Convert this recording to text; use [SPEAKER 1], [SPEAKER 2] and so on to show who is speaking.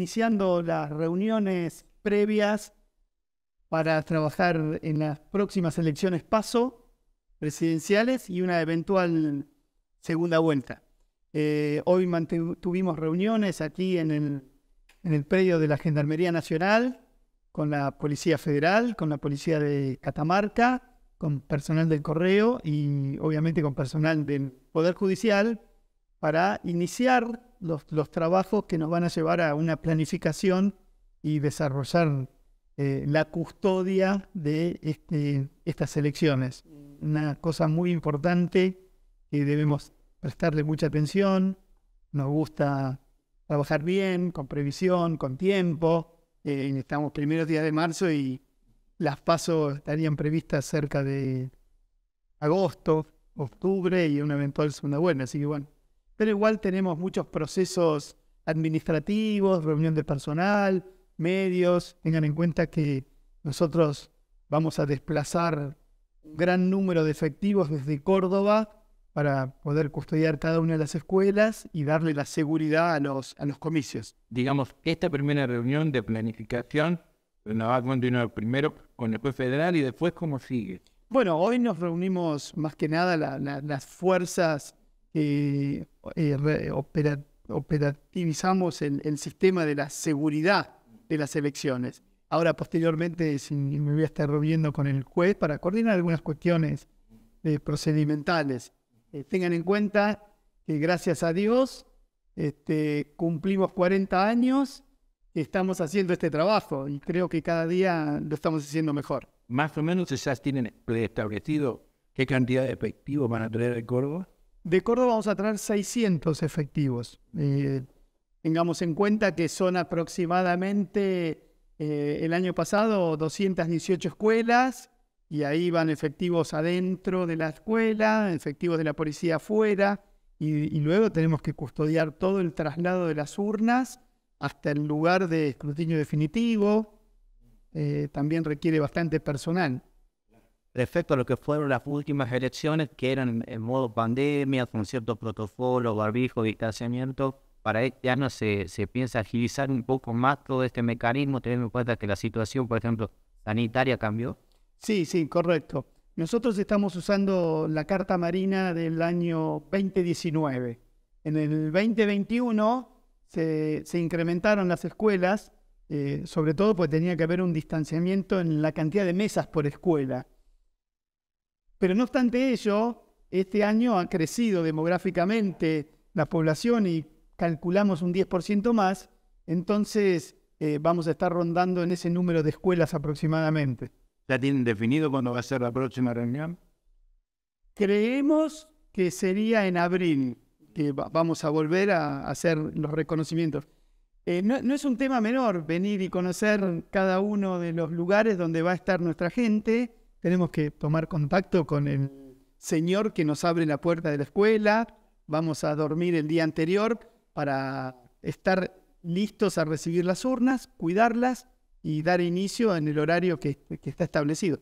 [SPEAKER 1] iniciando las reuniones previas para trabajar en las próximas elecciones paso presidenciales y una eventual segunda vuelta. Eh, hoy tuvimos reuniones aquí en el, en el predio de la Gendarmería Nacional con la Policía Federal, con la Policía de Catamarca, con personal del correo y obviamente con personal del Poder Judicial para iniciar los, trabajos que nos van a llevar a una planificación y desarrollar eh, la custodia de este, estas elecciones. Una cosa muy importante que debemos prestarle mucha atención. Nos gusta trabajar bien, con previsión, con tiempo. Eh, estamos primeros días de marzo y las pasos estarían previstas cerca de agosto, octubre y una eventual segunda buena. Así que bueno, pero igual tenemos muchos procesos administrativos, reunión de personal, medios. Tengan en cuenta que nosotros vamos a desplazar un gran número de efectivos desde Córdoba para poder custodiar cada una de las escuelas y darle la seguridad a los, a los comicios. Digamos, esta primera reunión de planificación nos va a continuar primero con el juez federal y después cómo sigue. Bueno, hoy nos reunimos más que nada las fuerzas que eh, operativizamos el, sistema de la seguridad de las elecciones. Ahora, posteriormente, me voy a estar reuniendo con el juez para coordinar algunas cuestiones eh, procedimentales. Eh, tengan en cuenta que, gracias a Dios, este, cumplimos 40 años y estamos haciendo este trabajo y creo que cada día lo estamos haciendo mejor. Más o menos ya tienen preestablecido qué cantidad de efectivos van a tener en Córdoba. De Córdoba vamos a traer 600 efectivos. Eh, tengamos en cuenta que son aproximadamente eh, el año pasado 218 escuelas y ahí van efectivos adentro de la escuela, efectivos de la policía afuera y, luego tenemos que custodiar todo el traslado de las urnas hasta el lugar de escrutinio definitivo. Eh, también requiere bastante personal respecto a lo que fueron las últimas elecciones, que eran en modo pandemia, con cierto protocolo, barbijo, distanciamiento, para este año se, se piensa agilizar un poco más todo este mecanismo, teniendo en cuenta que la situación, por ejemplo, sanitaria cambió. Sí, sí, correcto. Nosotros estamos usando la Carta Marina del año 2019. En el 2021 se, se incrementaron las escuelas, eh, sobre todo porque tenía que haber un distanciamiento en la cantidad de mesas por escuela. Pero no obstante ello, este año ha crecido demográficamente la población y calculamos un 10% más, entonces eh, vamos a estar rondando en ese número de escuelas aproximadamente. ¿Ya tienen definido cuándo va a ser la próxima reunión? Creemos que sería en abril que vamos a volver a hacer los reconocimientos. Eh, no es un tema menor venir y conocer cada uno de los lugares donde va a estar nuestra gente tenemos que tomar contacto con el señor que nos abre la puerta de la escuela, vamos a dormir el día anterior para estar listos a recibir las urnas, cuidarlas y dar inicio en el horario que, está establecido.